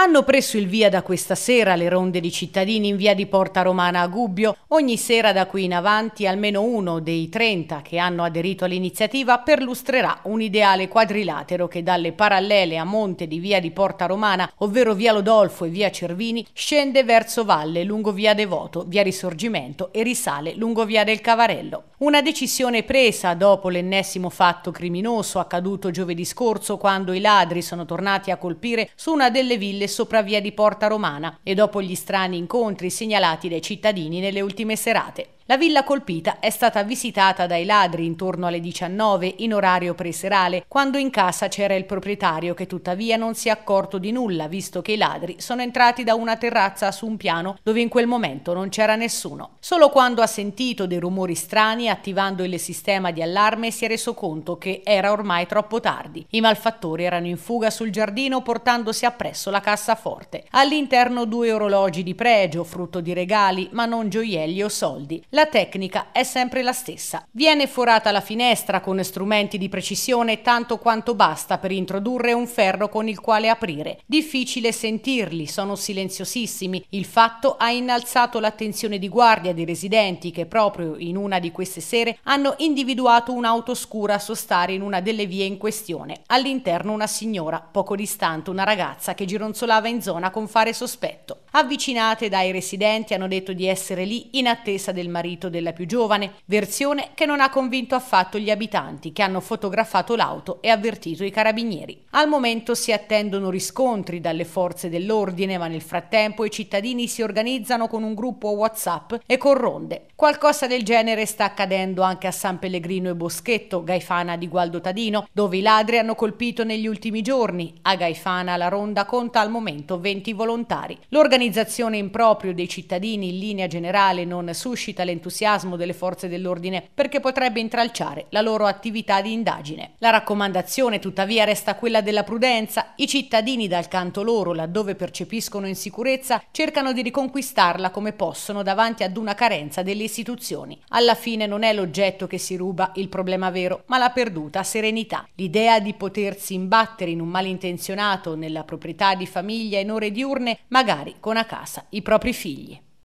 Hanno preso il via da questa sera le ronde di cittadini in via di Porta Romana a Gubbio. Ogni sera da qui in avanti almeno uno dei 30 che hanno aderito all'iniziativa perlustrerà un ideale quadrilatero che dalle parallele a monte di via di Porta Romana, ovvero via Lodolfo e via Cervini, scende verso valle lungo via Devoto, via Risorgimento e risale lungo via del Cavarello. Una decisione presa dopo l'ennesimo fatto criminoso accaduto giovedì scorso quando i ladri sono tornati a colpire su una delle ville sopra via di Porta Romana e dopo gli strani incontri segnalati dai cittadini nelle ultime serate. La villa colpita è stata visitata dai ladri intorno alle 19 in orario preserale, quando in casa c'era il proprietario che tuttavia non si è accorto di nulla, visto che i ladri sono entrati da una terrazza su un piano dove in quel momento non c'era nessuno. Solo quando ha sentito dei rumori strani, attivando il sistema di allarme, si è reso conto che era ormai troppo tardi. I malfattori erano in fuga sul giardino portandosi appresso la cassaforte. All'interno due orologi di pregio, frutto di regali, ma non gioielli o soldi. La tecnica è sempre la stessa. Viene forata la finestra con strumenti di precisione tanto quanto basta per introdurre un ferro con il quale aprire. Difficile sentirli, sono silenziosissimi. Il fatto ha innalzato l'attenzione di guardia dei residenti che proprio in una di queste sere hanno individuato un'auto scura a sostare in una delle vie in questione. All'interno una signora, poco distante una ragazza che gironzolava in zona con fare sospetto avvicinate dai residenti hanno detto di essere lì in attesa del marito della più giovane, versione che non ha convinto affatto gli abitanti che hanno fotografato l'auto e avvertito i carabinieri. Al momento si attendono riscontri dalle forze dell'ordine, ma nel frattempo i cittadini si organizzano con un gruppo WhatsApp e con ronde. Qualcosa del genere sta accadendo anche a San Pellegrino e Boschetto, Gaifana di Gualdo Tadino, dove i ladri hanno colpito negli ultimi giorni. A Gaifana la ronda conta al momento 20 volontari. L'organizzazione L'organizzazione improprio dei cittadini in linea generale non suscita l'entusiasmo delle forze dell'ordine perché potrebbe intralciare la loro attività di indagine. La raccomandazione tuttavia resta quella della prudenza. I cittadini dal canto loro, laddove percepiscono insicurezza, cercano di riconquistarla come possono davanti ad una carenza delle istituzioni. Alla fine non è l'oggetto che si ruba il problema vero, ma la perduta serenità. L'idea di potersi imbattere in un malintenzionato nella proprietà di famiglia in ore diurne, magari con con a casa i propri figli.